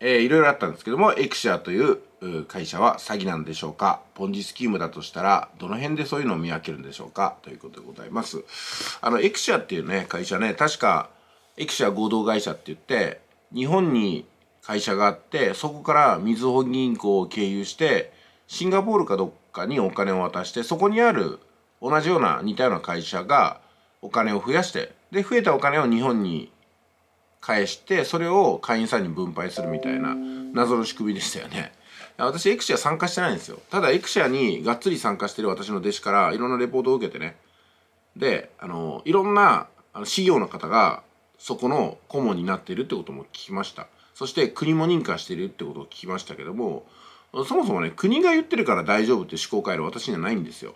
えー、いろいろあったんですけども、エクシアという会社は詐欺なんでしょうかポンジスキームだとしたら、どの辺でそういうのを見分けるんでしょうかということでございます。あの、エクシアっていうね、会社ね、確か、エクシア合同会社って言って、日本に会社があって、そこからみずほ銀行を経由して、シンガポールかどっかにお金を渡して、そこにある同じような似たような会社がお金を増やして、で、増えたお金を日本に返してそれを会員さんに分配するみたいな謎の仕組みでしたよね私エクシア参加してないんですよただエクシアにがっつり参加してる私の弟子からいろんなレポートを受けてねであのいろんなあの CEO の方がそこの顧問になっているってことも聞きましたそして国も認可しているってことを聞きましたけどもそもそもね国が言ってるから大丈夫って思考回路私にはないんですよ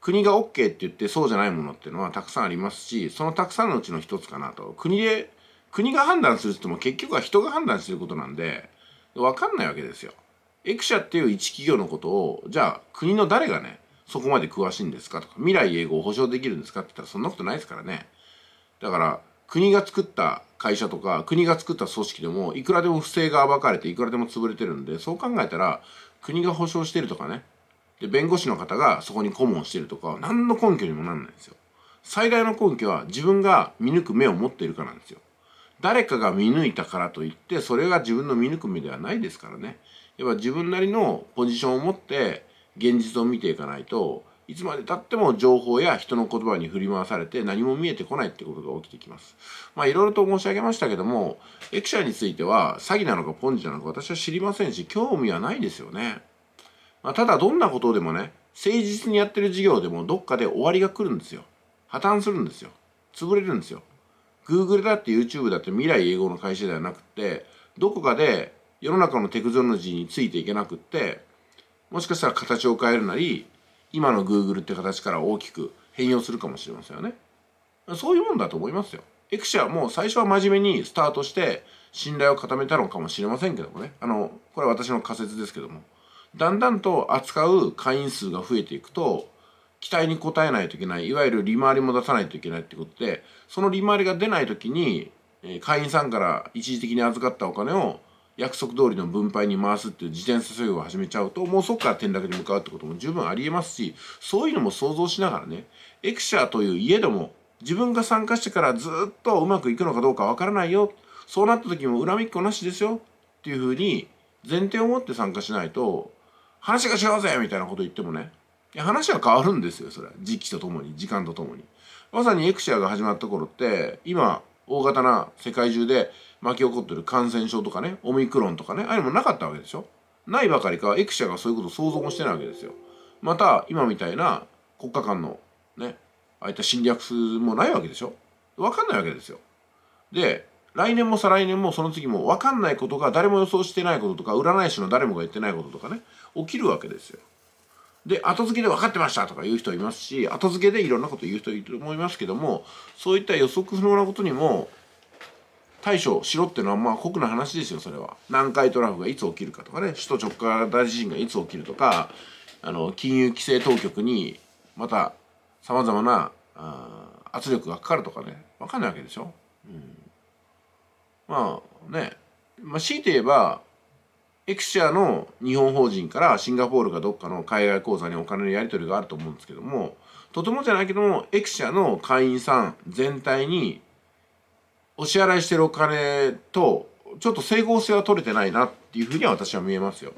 国が OK って言ってそうじゃないものっていうのはたくさんありますしそのたくさんのうちの一つかなと国で国が判断するって言っても結局は人が判断することなんで分かんないわけですよ。エクシャっていう一企業のことをじゃあ国の誰がねそこまで詳しいんですかとか未来永劫を保証できるんですかって言ったらそんなことないですからね。だから国が作った会社とか国が作った組織でもいくらでも不正が暴かれていくらでも潰れてるんでそう考えたら国が保証してるとかねで弁護士の方がそこに顧問してるとか何の根拠にもなんないんですよ最大の根拠は自分が見抜く目を持っているかなんですよ誰かが見抜いたからといってそれが自分の見抜く目ではないですからねやっぱ自分なりのポジションを持って現実を見ていかないといつまでたっても情報や人の言葉に振り回されて何も見えてこないってことが起きてきますまあいろいろと申し上げましたけどもエクシについては詐欺なのかポンジなのか私は知りませんし興味はないですよね、まあ、ただどんなことでもね誠実にやってる事業でもどっかで終わりが来るんですよ破綻するんですよ潰れるんですよ Google だって YouTube だって未来英語の会社ではなくてどこかで世の中のテクノロジーについていけなくってもしかしたら形を変えるなり今の Google って形から大きく変容するかもしれませんよねそういうもんだと思いますよエクシアはもう最初は真面目にスタートして信頼を固めたのかもしれませんけどもねあのこれは私の仮説ですけどもだんだんと扱う会員数が増えていくと期待に応えないといけないいわゆる利回りも出さないといけないってことでその利回りが出ない時に会員さんから一時的に預かったお金を約束通りの分配に回すっていう自転車作業を始めちゃうともうそこから転落に向かうってことも十分あり得ますしそういうのも想像しながらねエクシャーという家でも自分が参加してからずっとうまくいくのかどうかわからないよそうなった時も恨みっこなしですよっていうふうに前提を持って参加しないと話が違うぜみたいなこと言ってもね話は変わるんですよそれは時期とともに時間とともにまさにエクシアが始まった頃って今大型な世界中で巻き起こってる感染症とかねオミクロンとかねああいうのもなかったわけでしょないばかりかエクシアがそういうことを想像もしてないわけですよまた今みたいな国家間のねああいった侵略数もないわけでしょわかんないわけですよで来年も再来年もその次もわかんないことが誰も予想してないこととか占い師の誰もが言ってないこととかね起きるわけですよで後付けで分かってましたとか言う人いますし後付けでいろんなこと言う人いると思いますけどもそういった予測不能なことにも対処しろっていうのはまあ酷な話ですよそれは南海トラフがいつ起きるかとかね首都直下大地震がいつ起きるとかあの金融規制当局にまたさまざまな圧力がかかるとかね分かんないわけでしょ。うん、まあね、まあ、強いて言えばエクシアの日本法人からシンガポールかどっかの海外口座にお金のやり取りがあると思うんですけども、とてもじゃないけども、エクシアの会員さん全体にお支払いしてるお金と、ちょっと整合性は取れてないなっていうふうには私は見えますよ。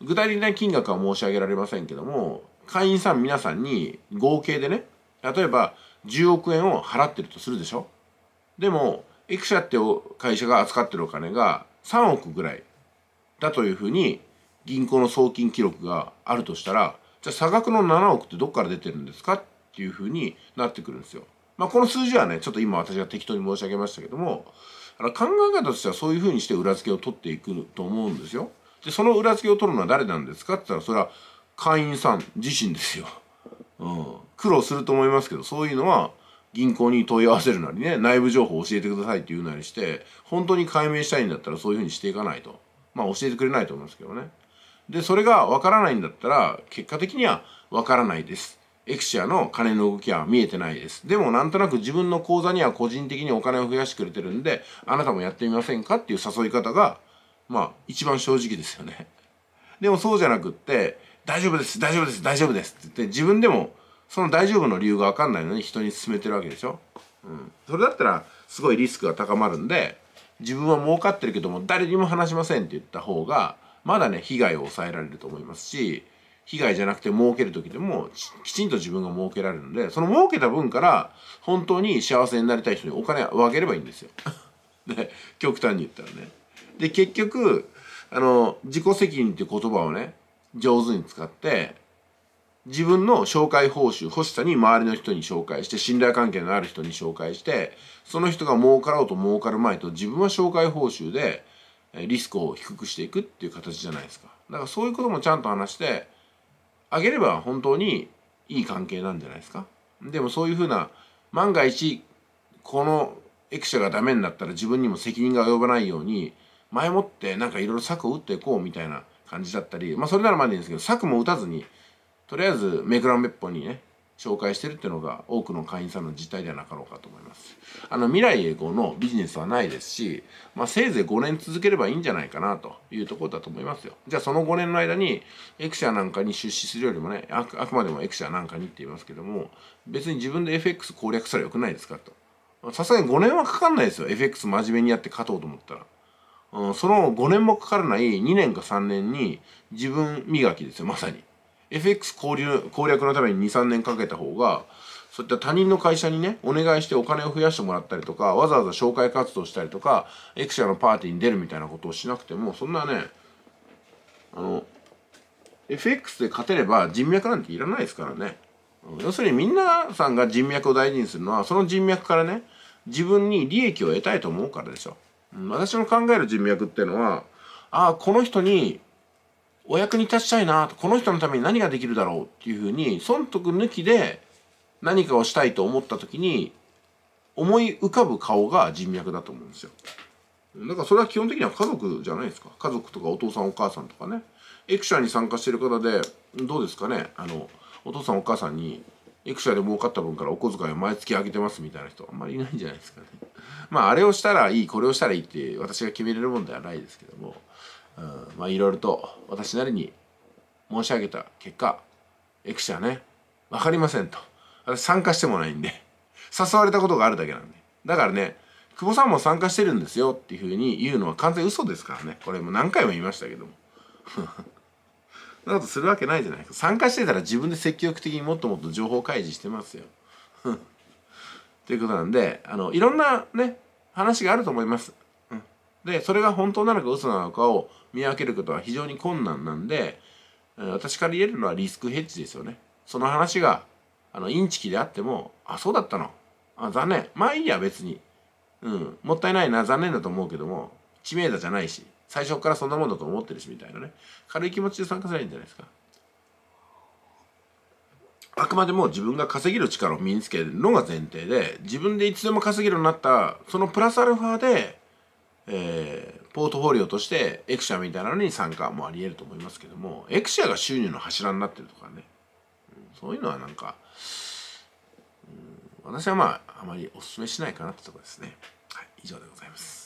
具体的な金額は申し上げられませんけども、会員さん皆さんに合計でね、例えば10億円を払ってるとするでしょでも、エクシャって会社が扱ってるお金が3億ぐらいだというふうに銀行の送金記録があるとしたらじゃあ差額の7億ってどっから出てるんですかっていうふうになってくるんですよ。まあ、この数字はねちょっと今私が適当に申し上げましたけども考え方としてはそういうふうにして裏付けを取っていくと思うんですよ。でその裏付けを取るのは誰なんですかって言ったらそれは会員さん自身ですよ。うん、苦労すると思いますけどそういうのは銀行に問い合わせるなりね内部情報を教えてくださいっていうなりして本当に解明したいんだったらそういうふうにしていかないと。まあ、教えてくれないと思うんですけどね。で、それがわからないんだったら、結果的にはわからないです。エクシアの金の動きは見えてないです。でもなんとなく自分の口座には個人的にお金を増やしてくれてるんで、あなたもやってみませんかっていう誘い方が、まあ、一番正直ですよね。でもそうじゃなくって、大丈夫です、大丈夫です、大丈夫ですって言って、自分でもその大丈夫の理由がわかんないのに人に勧めてるわけでしょ。うん。それだったら、すごいリスクが高まるんで、自分は儲かってるけども誰にも話しませんって言った方がまだね被害を抑えられると思いますし被害じゃなくて儲ける時でもきちんと自分が儲けられるのでその儲けた分から本当に幸せになりたい人にお金を分ければいいんですよ。で極端に言ったらね。で結局あの自己責任っていう言葉をね上手に使って自分の紹介報酬欲しさに周りの人に紹介して信頼関係のある人に紹介してその人が儲かろうと儲かる前と自分は紹介報酬でリスクを低くしていくっていう形じゃないですかだからそういうこともちゃんと話してあげれば本当にいい関係なんじゃないですかでもそういうふうな万が一このエクシャがダメになったら自分にも責任が及ばないように前もってなんかいろいろ策を打っていこうみたいな感じだったりまあそれならまだいいんですけど策も打たずにとりあえず目くらめっぽにね紹介してるっていうのが多くの会員さんの実態ではなかろうかと思います。あの未来永劫のビジネスはないですし、まあ、せいぜい5年続ければいいんじゃないかなというところだと思いますよ。じゃあその5年の間にエクシャなんかに出資するよりもねあく、あくまでもエクシャなんかにって言いますけども、別に自分で FX 攻略したらよくないですかと。さすがに5年はかかんないですよ。FX 真面目にやって勝とうと思ったら。うん、その5年もかからない2年か3年に自分磨きですよ、まさに。FX 交流攻略のために23年かけた方がそういった他人の会社にねお願いしてお金を増やしてもらったりとかわざわざ紹介活動したりとかエクシャのパーティーに出るみたいなことをしなくてもそんなねあの FX で勝てれば人脈なんていらないですからね要するにみんなさんが人脈を大事にするのはその人脈からね自分に利益を得たいと思うからでしょ私の考える人脈っていうのはああこの人にお役に立ちたいなこの人のために何ができるだろうっていうふうに損得抜きで何かをしたいと思った時に思い浮かぶ顔が人脈だと思うんですよ。だからそれは基本的には家族じゃないですか家族とかお父さんお母さんとかねエクシャに参加してる方でどうですかねあのお父さんお母さんにエクシャで儲かった分からお小遣いを毎月あげてますみたいな人あんまりいないんじゃないですかね。まああれをしたらいいこれをしたらいいって私が決めれるもんではないですけどもうん、まあいろいろと私なりに申し上げた結果エクシャね分かりませんと私参加してもないんで 誘われたことがあるだけなんでだからね久保さんも参加してるんですよっていうふうに言うのは完全嘘ですからねこれもう何回も言いましたけども なことするわけないじゃないですか参加してたら自分で積極的にもっともっと情報開示してますよ ということなんであのいろんなね話があると思いますでそれが本当なのか嘘なのかを見分けることは非常に困難なんで私から言えるのはリスクヘッジですよねその話があのインチキであってもあそうだったのあ残念まあいいや別にうんもったいないな残念だと思うけども知名度じゃないし最初からそんなもんだと思ってるしみたいなね軽い気持ちで参加すれいいんじゃないですかあくまでも自分が稼げる力を身につけるのが前提で自分でいつでも稼げるようになったそのプラスアルファでポートフォリオとしてエクシアみたいなのに参加もあり得ると思いますけども、エクシアが収入の柱になってるとかね、そういうのはなんか、うん、私はまあ、あまりお勧めしないかなってところですね。はい、以上でございます。